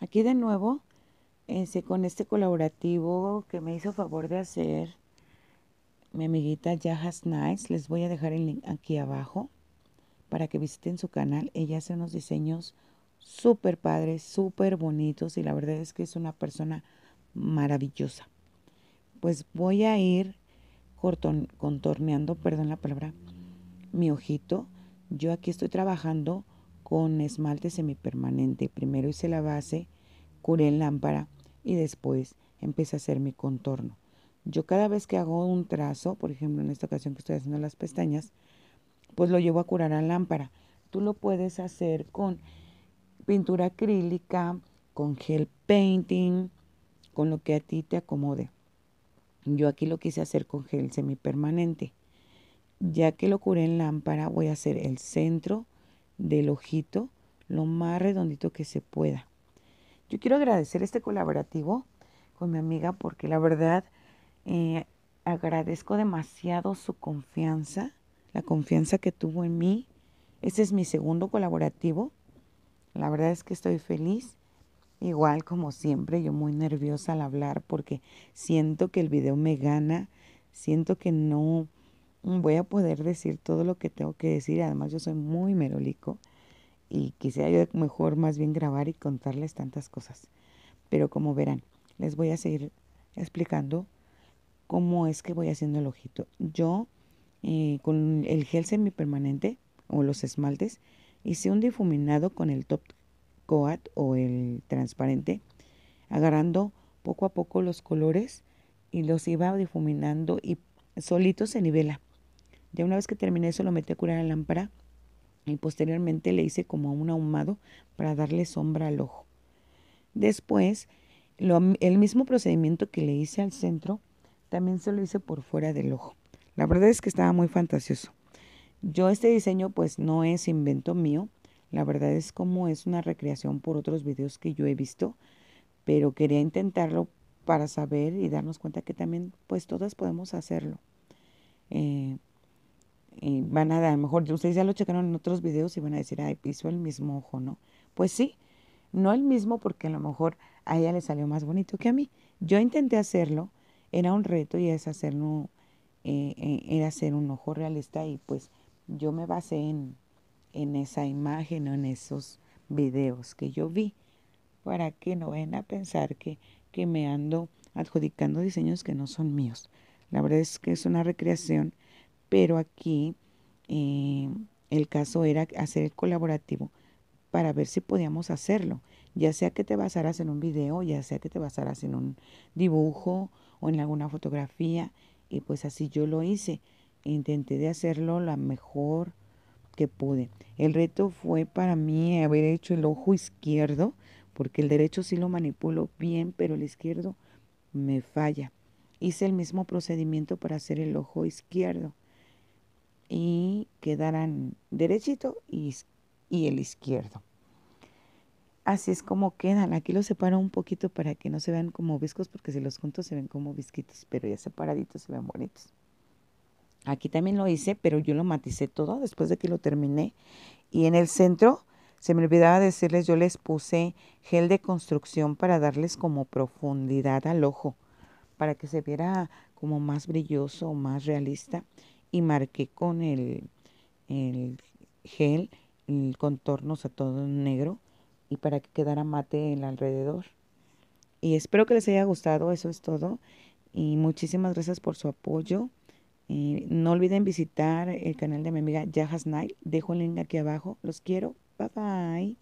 Aquí de nuevo, este, con este colaborativo que me hizo favor de hacer mi amiguita Yajas Nice, les voy a dejar el link aquí abajo para que visiten su canal. Ella hace unos diseños súper padres, súper bonitos y la verdad es que es una persona maravillosa pues voy a ir contorneando, perdón la palabra, mi ojito. Yo aquí estoy trabajando con esmalte semipermanente. Primero hice la base, curé en lámpara y después empecé a hacer mi contorno. Yo cada vez que hago un trazo, por ejemplo en esta ocasión que estoy haciendo las pestañas, pues lo llevo a curar a lámpara. Tú lo puedes hacer con pintura acrílica, con gel painting, con lo que a ti te acomode. Yo aquí lo quise hacer con gel semipermanente. Ya que lo curé en lámpara, voy a hacer el centro del ojito lo más redondito que se pueda. Yo quiero agradecer este colaborativo con mi amiga porque la verdad eh, agradezco demasiado su confianza, la confianza que tuvo en mí. Este es mi segundo colaborativo. La verdad es que estoy feliz Igual como siempre, yo muy nerviosa al hablar porque siento que el video me gana, siento que no voy a poder decir todo lo que tengo que decir. Además, yo soy muy merolico y quisiera yo mejor más bien grabar y contarles tantas cosas. Pero como verán, les voy a seguir explicando cómo es que voy haciendo el ojito. Yo eh, con el gel semipermanente o los esmaltes hice un difuminado con el top coat o el transparente, agarrando poco a poco los colores y los iba difuminando y solito se nivela. Ya una vez que terminé eso lo metí a curar la lámpara y posteriormente le hice como un ahumado para darle sombra al ojo. Después, lo, el mismo procedimiento que le hice al centro, también se lo hice por fuera del ojo. La verdad es que estaba muy fantasioso. Yo este diseño pues no es invento mío, la verdad es como es una recreación por otros videos que yo he visto, pero quería intentarlo para saber y darnos cuenta que también pues todas podemos hacerlo. Eh, y van a, a lo mejor ustedes ya lo checaron en otros videos y van a decir, ay, piso el mismo ojo, ¿no? Pues sí, no el mismo porque a lo mejor a ella le salió más bonito que a mí. Yo intenté hacerlo, era un reto y es hacerlo, eh, eh, era hacer un ojo realista y pues yo me basé en, en esa imagen o en esos videos que yo vi, para que no vayan a pensar que, que me ando adjudicando diseños que no son míos. La verdad es que es una recreación, pero aquí eh, el caso era hacer el colaborativo para ver si podíamos hacerlo, ya sea que te basaras en un video, ya sea que te basaras en un dibujo o en alguna fotografía, y pues así yo lo hice. Intenté de hacerlo la mejor que pude. El reto fue para mí haber hecho el ojo izquierdo, porque el derecho sí lo manipulo bien, pero el izquierdo me falla. Hice el mismo procedimiento para hacer el ojo izquierdo y quedarán derechito y, y el izquierdo. Así es como quedan. Aquí los separo un poquito para que no se vean como viscos, porque si los juntos se ven como visquitos, pero ya separaditos se ven bonitos. Aquí también lo hice, pero yo lo maticé todo después de que lo terminé. Y en el centro, se me olvidaba decirles, yo les puse gel de construcción para darles como profundidad al ojo, para que se viera como más brilloso, más realista. Y marqué con el, el gel el contorno, o sea, todo en negro, y para que quedara mate el alrededor. Y espero que les haya gustado, eso es todo. Y muchísimas gracias por su apoyo no olviden visitar el canal de mi amiga Yajas Nile, Dejo el link aquí abajo. Los quiero. Bye bye.